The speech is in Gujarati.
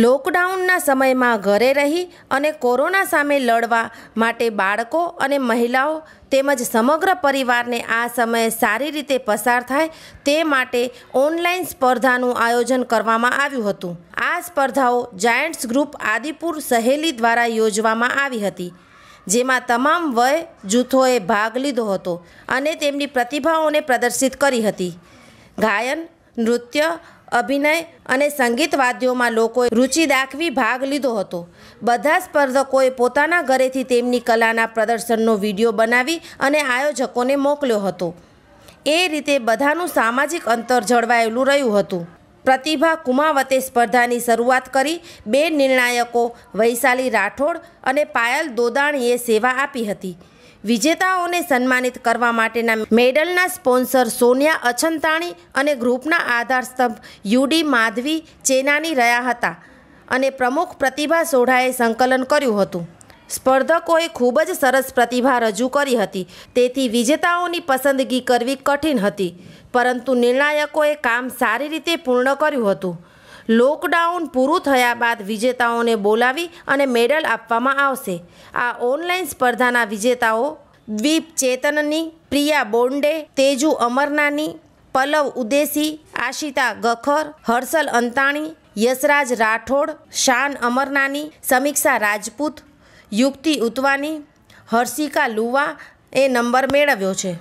લોકડાઉનના સમયમાં ઘરે રહી અને કોરોના સામે લડવા માટે બાળકો અને મહિલાઓ તેમજ સમગ્ર પરિવારને આ સમયે સારી રીતે પસાર થાય તે માટે ઓનલાઈન સ્પર્ધાનું આયોજન કરવામાં આવ્યું હતું આ સ્પર્ધાઓ જાયન્ટ્સ ગ્રુપ આદિપુર સહેલી દ્વારા યોજવામાં આવી હતી જેમાં તમામ વય જૂથોએ ભાગ લીધો હતો અને તેમની પ્રતિભાઓને પ્રદર્શિત કરી હતી ગાયન નૃત્ય અભિનય અને સંગીત વાદ્યોમાં લોકોએ રુચિ દાખવી ભાગ લીધો હતો બધા સ્પર્ધકોએ પોતાના ઘરેથી તેમની કલાના પ્રદર્શનનો વિડીયો બનાવી અને આયોજકોને મોકલ્યો હતો એ રીતે બધાનું સામાજિક અંતર જળવાયેલું રહ્યું હતું પ્રતિભા કુમાવતે સ્પર્ધાની શરૂઆત કરી બે નિર્ણાયકો વૈશાલી રાઠોડ અને પાયલ દોદાણીએ સેવા આપી હતી વિજેતાઓને સન્માનિત કરવા માટેના મેડલના સ્પોન્સર સોનિયા અછંતાણી અને ગ્રુપના આધારસ્તંભ યુડી માધવી ચેનાની રહ્યા હતા અને પ્રમુખ પ્રતિભા સોઢાએ સંકલન કર્યું હતું સ્પર્ધકોએ ખૂબ જ સરસ પ્રતિભા રજૂ કરી હતી તેથી વિજેતાઓની પસંદગી કરવી કઠિન હતી પરંતુ નિર્ણાયકોએ કામ સારી રીતે પૂર્ણ કર્યું હતું લોકડાઉન પૂરું થયા બાદ વિજેતાઓને બોલાવી અને મેડલ આપવામાં આવશે આ ઓનલાઈન સ્પર્ધાના વિજેતાઓ દ્વીપ ચેતનની પ્રિયા બોન્ડે તેજુ અમરનાની પલવ ઉદેસી આશિતા ગખર હર્ષલ અંતાણી યશરાજ રાઠોડ શાન અમરનાની સમીક્ષા રાજપૂત યુક્તિ ઉતવાની હર્ષિકા લુવા એ નંબર મેળવ્યો છે